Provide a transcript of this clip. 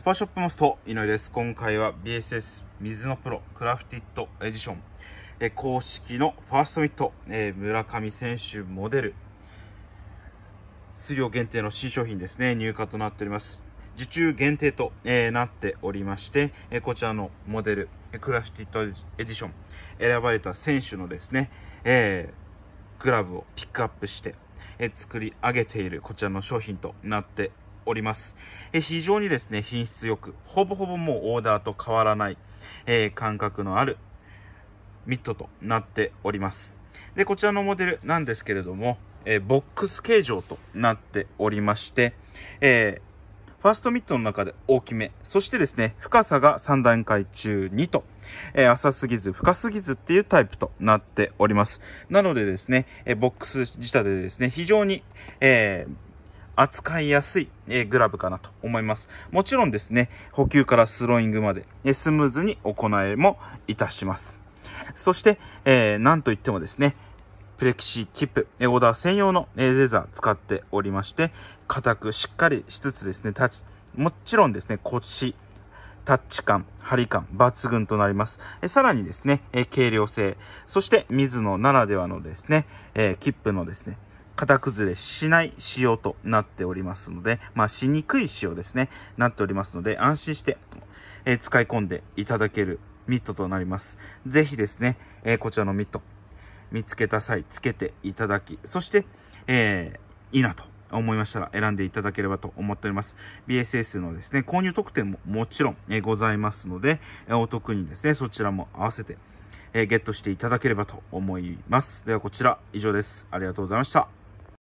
スパショップモスト、井上です。今回は BSS 水のプロクラフティットエディション、え公式のファーストミット、え村上選手モデル、数量限定の新商品ですね、入荷となっております。受注限定と、えー、なっておりまして、えこちらのモデル、クラフティットエディション、選ばれた選手のですね、えー、グラブをピックアップして、え作り上げているこちらの商品となっております。え非常にですね、品質よく、ほぼほぼもうオーダーと変わらない、えー、感覚のあるミットとなっております。で、こちらのモデルなんですけれども、えー、ボックス形状となっておりまして、えー、ファーストミットの中で大きめ。そしてですね、深さが3段階中2と、えー、浅すぎず深すぎずっていうタイプとなっております。なのでですね、えボックス自体でですね、非常に、えー、扱いやすい、えグラブかなと思います。もちろんですね、補給からスローイングまで、えスムーズに行えもいたします。そして、えー、なんといってもですね、プレキシキップ、オーダー専用のレザー使っておりまして、硬くしっかりしつつですね、タち、もちろんですね、腰、タッチ感、張り感、抜群となります。えさらにですねえ、軽量性、そして水野ならではのですね、えー、キップのですね、型崩れしない仕様となっておりますので、まあ、しにくい仕様ですね、なっておりますので、安心して、えー、使い込んでいただけるミットとなります。ぜひですね、えー、こちらのミット、見つけた際、つけていただき、そして、えー、いいなと思いましたら選んでいただければと思っております。BSS のですね、購入特典ももちろん、えございますので、えお得にですね、そちらも合わせて、えゲットしていただければと思います。ではこちら、以上です。ありがとうございました。